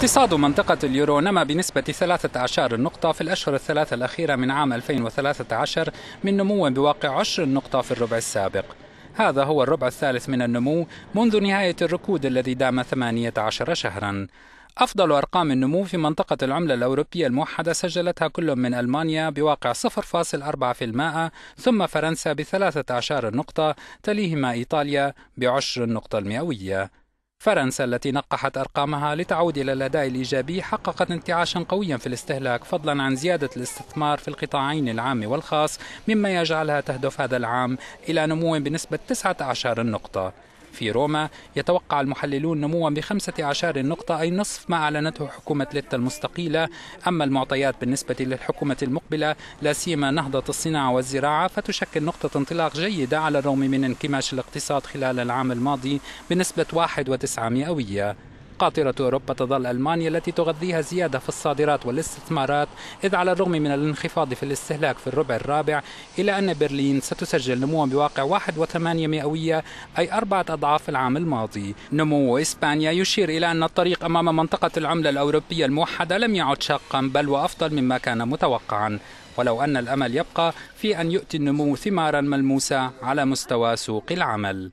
اقتصاد منطقة اليورو نما بنسبة 13 نقطة في الأشهر الثلاثة الأخيرة من عام 2013 من نمو بواقع عشر نقطة في الربع السابق هذا هو الربع الثالث من النمو منذ نهاية الركود الذي دام 18 شهرا أفضل أرقام النمو في منطقة العملة الأوروبية الموحدة سجلتها كل من ألمانيا بواقع 0.4% ثم فرنسا ب 13 نقطة تليهما إيطاليا بعشر نقطة المئوية فرنسا التي نقحت أرقامها لتعود إلى الأداء الإيجابي حققت انتعاشا قويا في الاستهلاك فضلا عن زيادة الاستثمار في القطاعين العام والخاص مما يجعلها تهدف هذا العام إلى نمو بنسبة 19 نقطة في روما يتوقع المحللون نموا بخمسة 15 نقطة أي نصف ما أعلنته حكومة ليتا المستقيلة أما المعطيات بالنسبة للحكومة المقبلة لا سيما نهضة الصناعة والزراعة فتشكل نقطة انطلاق جيدة على الرغم من انكماش الاقتصاد خلال العام الماضي بنسبة 1.9 مئوية قاطرة أوروبا تظل ألمانيا التي تغذيها زيادة في الصادرات والاستثمارات إذ على الرغم من الانخفاض في الاستهلاك في الربع الرابع إلا أن برلين ستسجل نموا بواقع 1.8 مئوية أي أربعة أضعاف العام الماضي نمو إسبانيا يشير إلى أن الطريق أمام منطقة العملة الأوروبية الموحدة لم يعد شاقا بل وأفضل مما كان متوقعا ولو أن الأمل يبقى في أن يؤتي النمو ثمارا ملموسة على مستوى سوق العمل